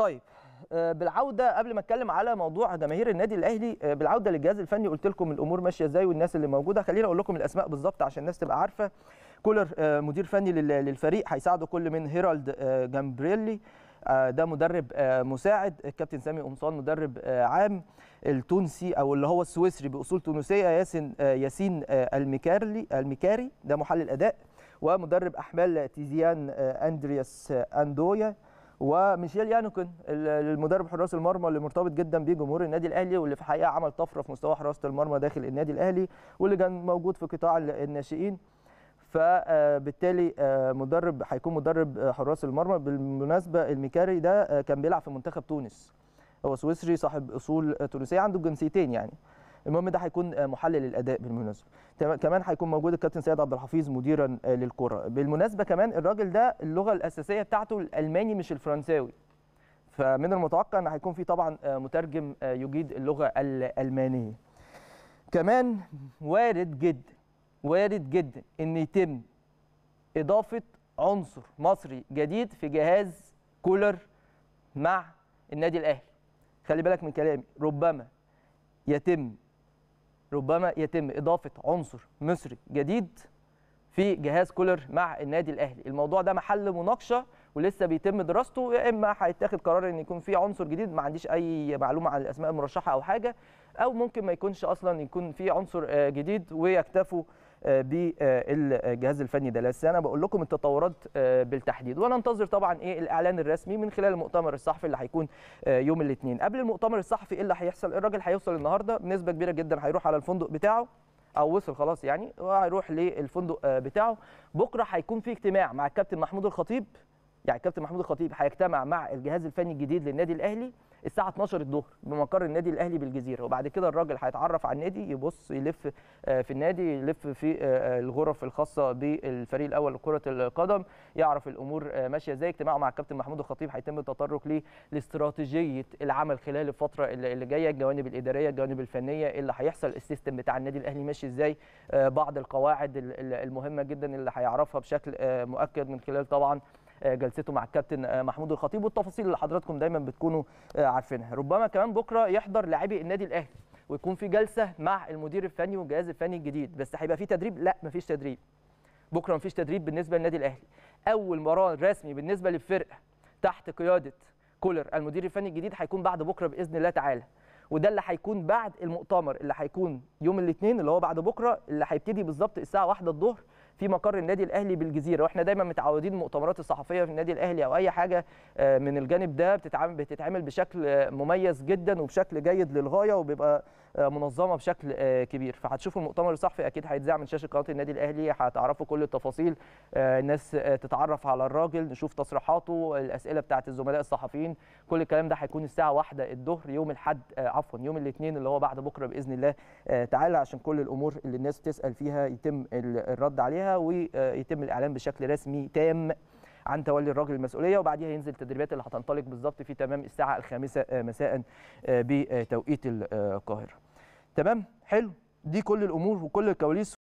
طيب آه، بالعوده قبل ما اتكلم على موضوع جماهير النادي الاهلي آه، بالعوده للجهاز الفني قلت لكم الامور ماشيه ازاي والناس اللي موجوده خلينا اقول لكم الاسماء بالظبط عشان الناس تبقى عارفه كولر آه، مدير فني للفريق هيساعده كل من هيرالد جامبريلي ده مدرب مساعد الكابتن سامي قمصان مدرب عام التونسي او اللي هو السويسري باصول تونسيه ياسين ياسين المكارلي المكاري ده محلل اداء ومدرب احمال تيزيان اندرياس اندويا وميشيل يانوكن المدرب حراس المرمى اللي مرتبط جدا بجمهور النادي الاهلي واللي في الحقيقه عمل طفره في مستوى حراسه المرمى داخل النادي الاهلي واللي كان موجود في قطاع الناشئين فبالتالي آه، آه، مدرب هيكون مدرب آه، حراس المرمى بالمناسبه الميكاري ده كان بيلعب في منتخب تونس هو سويسري صاحب اصول تونسيه عنده الجنسيتين يعني المهم ده هيكون آه، محلل الاداء بالمناسبه كمان هيكون موجود الكابتن سيد عبد الحفيظ مديرا آه، للكره بالمناسبه كمان الراجل ده اللغه الاساسيه بتاعته الالماني مش الفرنساوي فمن المتوقع ان هيكون في طبعا آه، مترجم يجيد اللغه الالمانيه كمان وارد جدا وارد جدا ان يتم اضافه عنصر مصري جديد في جهاز كولر مع النادي الاهلي خلي بالك من كلامي ربما يتم ربما يتم اضافه عنصر مصري جديد في جهاز كولر مع النادي الاهلي الموضوع ده محل مناقشه ولسه بيتم دراسته يا اما هيتاخد قرار ان يكون في عنصر جديد ما عنديش اي معلومه عن الاسماء المرشحه او حاجه او ممكن ما يكونش اصلا يكون في عنصر آه، جديد ويكتفوا بالجهاز الفني ده لسه انا بقول لكم التطورات آه، بالتحديد وننتظر طبعا ايه الاعلان الرسمي من خلال المؤتمر الصحفي اللي هيكون آه، يوم الاثنين قبل المؤتمر الصحفي ايه اللي هيحصل الراجل هيوصل النهارده بنسبه كبيره جدا هيروح على الفندق بتاعه او وصل خلاص يعني وهيروح للفندق آه، بتاعه بكره هيكون في اجتماع مع الكابتن محمود الخطيب يعني الكابتن محمود الخطيب هيجتمع مع الجهاز الفني الجديد للنادي الاهلي الساعه 12 الظهر بمقر النادي الاهلي بالجزيره وبعد كده الراجل هيتعرف على النادي يبص يلف آه، في النادي يلف في آه، آه، الغرف الخاصه بالفريق الاول لكره القدم يعرف الامور ماشيه ازاي اجتماعه مع الكابتن محمود الخطيب هيتم التطرق ليه لاستراتيجيه العمل خلال الفتره اللي جايه الجوانب الاداريه الجوانب الفنيه اللي هيحصل السيستم بتاع النادي الاهلي ماشي ازاي بعض القواعد المهمه جدا اللي هيعرفها بشكل مؤكد من خلال طبعا جلسته مع الكابتن محمود الخطيب والتفاصيل اللي حضراتكم دايما بتكونوا آه، عارفينها ربما كمان بكره يحضر لاعبي النادي الاهلي ويكون في جلسه مع المدير الفني والجهاز الفني الجديد بس هيبقى في تدريب لا مفيش تدريب بكره مفيش تدريب بالنسبه للنادي الاهلي اول مباراه رسمي بالنسبه للفرقه تحت قياده كولر المدير الفني الجديد هيكون بعد بكره باذن الله تعالى وده اللي هيكون بعد المؤتمر اللي هيكون يوم الاثنين اللي هو بعد بكره اللي هيبتدي بالظبط الساعه 1 الظهر في مقر النادي الاهلي بالجزيره واحنا دايما متعودين المؤتمرات الصحفيه في النادي الاهلي او اي حاجه آه، من الجانب ده بتتعامل بتتعامل بشكل آه، مميز جدا وبشكل جيد للغايه وبيبقى آه، منظمه بشكل آه، كبير فهتشوفوا المؤتمر الصحفي اكيد هيتذاع من شاشه قناه النادي الاهلي هتعرفوا كل التفاصيل آه، الناس تتعرف على الراجل نشوف تصريحاته الاسئله بتاعه الزملاء الصحفيين كل الكلام ده هيكون الساعه واحدة الظهر يوم الاحد عفوا يوم الاثنين اللي هو بعد بكره باذن الله تعالى عشان كل الامور اللي الناس بتسال فيها يتم الرد عليها ويتم الاعلان بشكل رسمي تام عن تولي الراجل المسؤوليه وبعديها ينزل التدريبات اللي هتنطلق بالظبط في تمام الساعه الخامسه آه، مساء آه، بتوقيت آه، القاهره تمام حلو دي كل الامور وكل الكواليس